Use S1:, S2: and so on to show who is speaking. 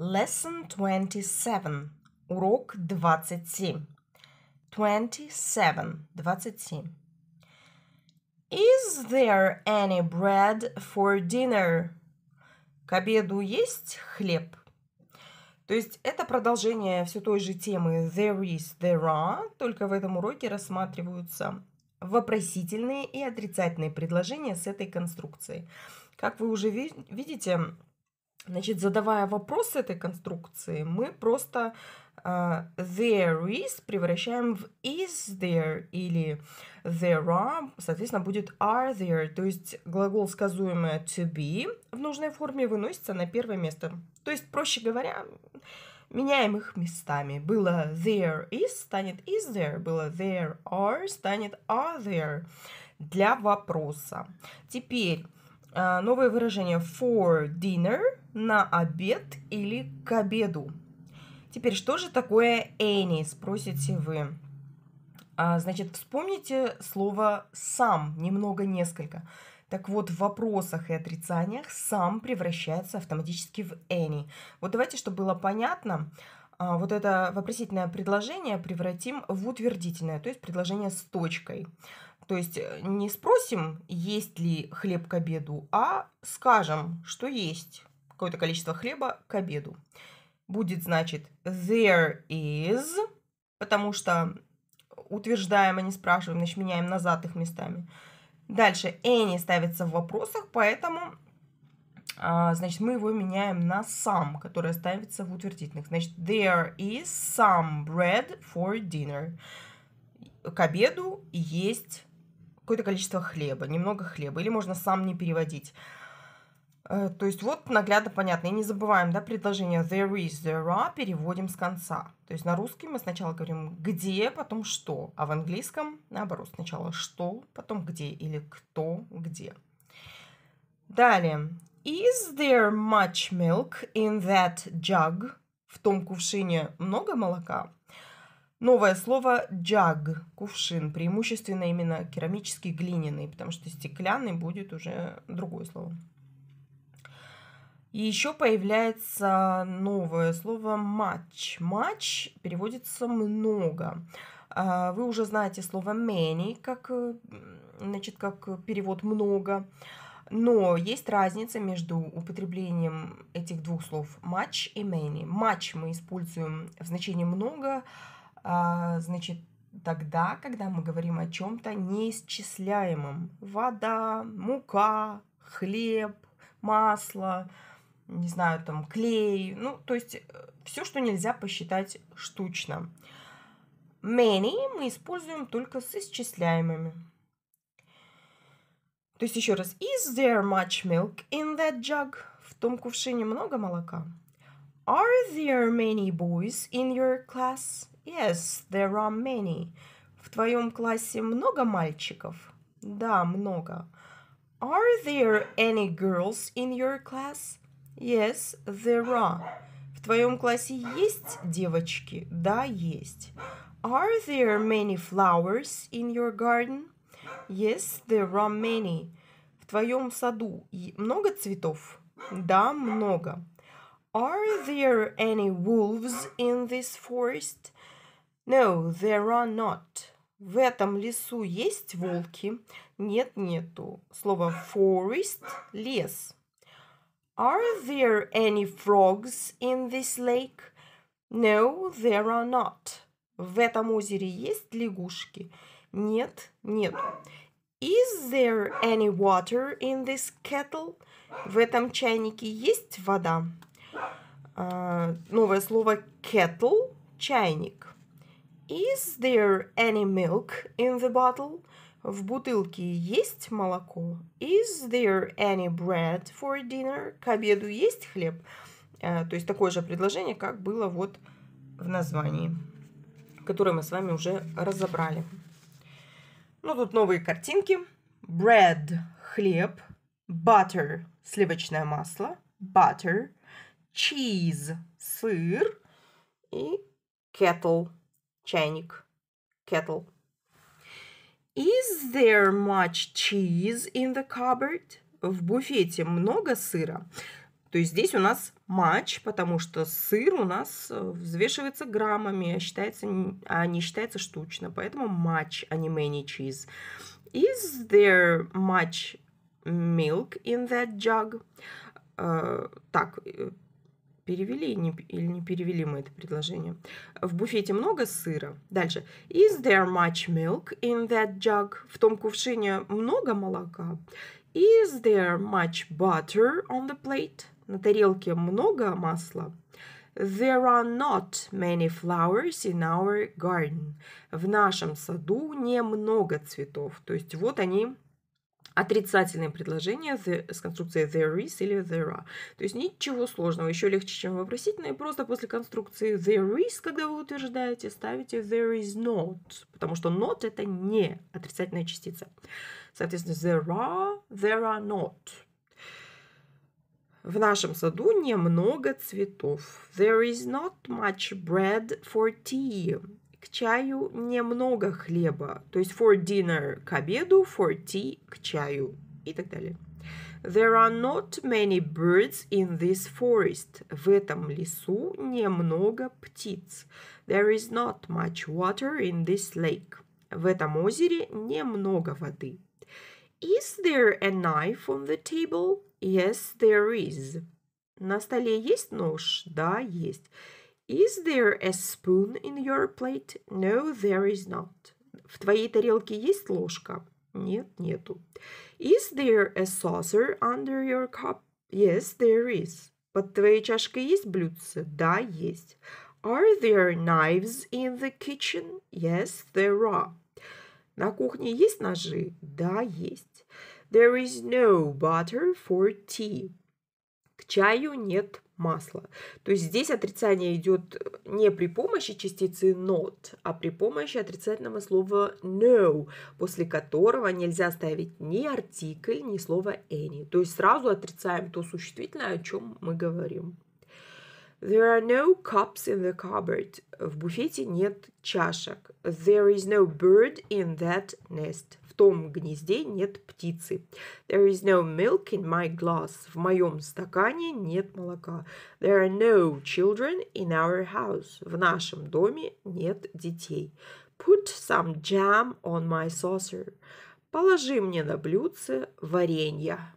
S1: Lesson 27. Урок 27. 27. 27. Is there any bread for dinner? К обеду есть хлеб? То есть это продолжение все той же темы there is, there are, только в этом уроке рассматриваются вопросительные и отрицательные предложения с этой конструкцией. Как вы уже видите, Значит, задавая вопрос этой конструкции, мы просто uh, there is превращаем в is there или there are, соответственно, будет are there. То есть глагол сказуемое to be в нужной форме выносится на первое место. То есть, проще говоря, меняем их местами. Было there is, станет is there. Было there are, станет are there для вопроса. Теперь э, новое выражение for dinner – на обед или к обеду. Теперь, что же такое any, спросите вы. А, значит, вспомните слово «сам» немного несколько. Так вот, в вопросах и отрицаниях «сам» превращается автоматически в «any». Вот давайте, чтобы было понятно, а, вот это вопросительное предложение превратим в утвердительное, то есть предложение с точкой. То есть э, не спросим, есть ли хлеб к обеду, а скажем, что есть какое-то количество хлеба к обеду. Будет, значит, there is, потому что утверждаем, а не спрашиваем, значит, меняем назад их местами. Дальше any ставится в вопросах, поэтому а, значит, мы его меняем на some, которое ставится в утвердительных. Значит, there is some bread for dinner. К обеду есть какое-то количество хлеба, немного хлеба, или можно сам не переводить. Э, то есть вот наглядно понятно. И не забываем, да, предложение there is, there are переводим с конца. То есть на русский мы сначала говорим где, потом что, а в английском наоборот. Сначала что, потом где или кто, где. Далее. Is there much milk in that jug? В том кувшине много молока? Новое слово jug, кувшин, преимущественно именно керамический, глиняный, потому что стеклянный будет уже другое слово. И еще появляется новое слово матч. Матч переводится много. А, вы уже знаете слово many, как, э, значит, как перевод много. Но есть разница между употреблением этих двух слов матч и many. Матч мы используем в значении много, а, значит, тогда, когда мы говорим о чем-то неисчисляемом. Вода, мука, хлеб, масло, не знаю, там клей, ну, то есть э, все, что нельзя посчитать штучно. Many мы используем только с исчисляемыми. То есть еще раз. Is there much milk in that jug? В том кувшине много молока? Are there many boys in your class? Yes, there are many. В твоем классе много мальчиков? Да, много. Are there any girls in your class? Yes, there are. В твоем классе есть девочки? Да, есть. Are there many flowers in your garden? Yes, there are many. В твоем саду много цветов? Да, много. Are there any wolves in this forest? No, there are not. В этом лесу есть волки? Нет, нету. Слово forest – лес – Are there any frogs in this lake? No, there are not. В этом озере есть лягушки? Нет, нет. Is there any water in this kettle? В этом чайнике есть вода? Uh, новое слово kettle – чайник. Is there any milk in the bottle? В бутылке есть молоко? Is there any bread for dinner? К обеду есть хлеб? Э, то есть такое же предложение, как было вот в названии, которое мы с вами уже разобрали. Ну, тут новые картинки. Bread – хлеб. Butter – сливочное масло. Butter. Cheese – сыр. И kettle – чайник. Kettle – Is there much cheese in the cupboard? В буфете много сыра? То есть здесь у нас much, потому что сыр у нас э, взвешивается граммами, а считается, а не считается штучно. Поэтому much, а не many cheese. Is there much milk in that jug? Uh, так, э, перевели не, или не перевели мы это предложение. В буфете много сыра. Дальше. Is there much milk in that jug? В том кувшине много молока. Is there much butter on the plate? На тарелке много масла. There are not many flowers in our garden. В нашем саду немного цветов. То есть вот они отрицательные предложения the, с конструкцией there is или there are. То есть ничего сложного, еще легче, чем вопросительные. Просто после конструкции there is, когда вы утверждаете, ставите there is not, потому что not это не отрицательная частица. Соответственно, there are, there are not. В нашем саду немного цветов. There is not much bread for tea к чаю немного хлеба. То есть for dinner к обеду, for tea к чаю и так далее. There are not many birds in this forest. В этом лесу немного птиц. There is not much water in this lake. В этом озере немного воды. Is there a knife on the table? Yes, there is. На столе есть нож? Да, есть. Is there a spoon in your plate? No, there is not. В твоей тарелке есть ложка? Нет, нету. Is there a saucer under your cup? Yes, there is. Под твоей чашкой есть блюдце? Да, есть. Are there knives in the kitchen? Yes, there are. На кухне есть ножи? Да, есть. There is no butter for tea. К чаю нет масла. То есть здесь отрицание идет не при помощи частицы not, а при помощи отрицательного слова no, после которого нельзя ставить ни артикль, ни слово any. То есть сразу отрицаем то существительное, о чем мы говорим. There are no cups in the cupboard. В буфете нет чашек. There is no bird in that nest том гнезде нет птицы. There is no milk in my glass. В моем стакане нет молока. There are no children in our house. В нашем доме нет детей. Put some jam on my saucer. Положи мне на блюдце варенье.